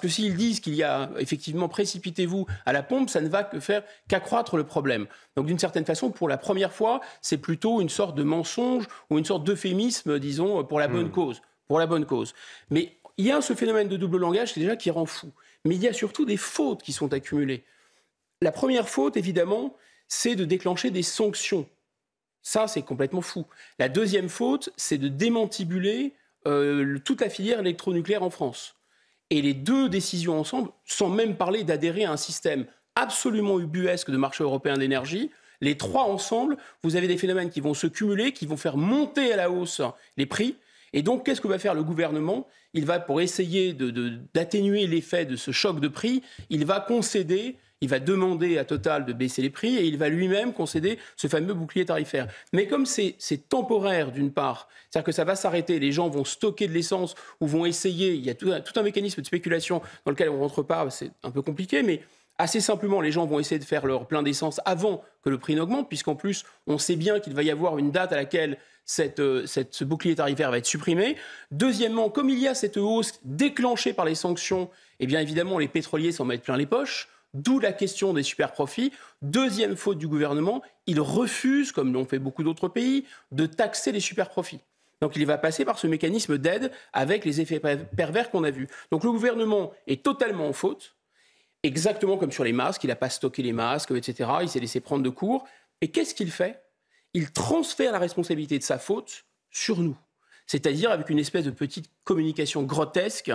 Parce que s'ils disent qu'il y a effectivement précipitez-vous à la pompe, ça ne va que faire qu'accroître le problème. Donc d'une certaine façon, pour la première fois, c'est plutôt une sorte de mensonge ou une sorte d'euphémisme, disons, pour la bonne hmm. cause. Pour la bonne cause. Mais il y a ce phénomène de double langage qui déjà qui rend fou. Mais il y a surtout des fautes qui sont accumulées. La première faute, évidemment, c'est de déclencher des sanctions. Ça, c'est complètement fou. La deuxième faute, c'est de démantibuler euh, toute la filière électronucléaire en France. Et les deux décisions ensemble, sans même parler d'adhérer à un système absolument ubuesque de marché européen d'énergie, les trois ensemble, vous avez des phénomènes qui vont se cumuler, qui vont faire monter à la hausse les prix. Et donc, qu'est-ce que va faire le gouvernement Il va, pour essayer d'atténuer l'effet de ce choc de prix, il va concéder il va demander à Total de baisser les prix et il va lui-même concéder ce fameux bouclier tarifaire. Mais comme c'est temporaire d'une part, c'est-à-dire que ça va s'arrêter, les gens vont stocker de l'essence ou vont essayer, il y a tout un, mécanisme de spéculation dans lequel on ne rentre pas, c'est un peu compliqué, mais assez simplement, les gens vont essayer de faire leur plein d'essence avant que le prix n'augmente, puisqu'en plus, on sait bien qu'il va y avoir une date à laquelle cette, euh, ce bouclier tarifaire va être supprimé. Deuxièmement, comme il y a cette hausse déclenchée par les sanctions, eh bien évidemment, les pétroliers s'en mettent plein les poches. D'où la question des super profits. Deuxième faute du gouvernement, il refuse, comme l'ont fait beaucoup d'autres pays, de taxer les super profits. Donc il va passer par ce mécanisme d'aide avec les effets pervers qu'on a vus. Donc le gouvernement est totalement en faute, exactement comme sur les masques, il n'a pas stocké les masques, etc. Il s'est laissé prendre de court. Et qu'est-ce qu'il fait Il transfère la responsabilité de sa faute sur nous. C'est-à-dire avec une espèce de petite communication grotesque.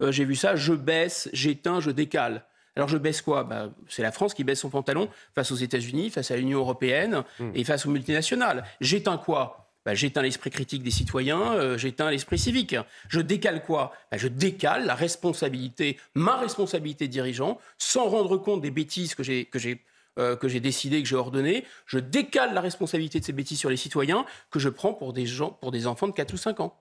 Euh, j'ai vu ça, je baisse, j'éteins, je décale. Alors je baisse quoi bah, C'est la France qui baisse son pantalon face aux États-Unis, face à l'Union européenne hmm. et face aux multinationales. J'éteins quoi bah, J'éteins l'esprit critique des citoyens, euh, j'éteins l'esprit civique. Je décale quoi bah, Je décale la responsabilité, ma responsabilité de dirigeant, sans rendre compte des bêtises que j'ai, que j'ai, euh, que j'ai décidées, que j'ai ordonnées. Je décale la responsabilité de ces bêtises sur les citoyens que je prends pour des, gens, pour des enfants de 4 ou 5 ans.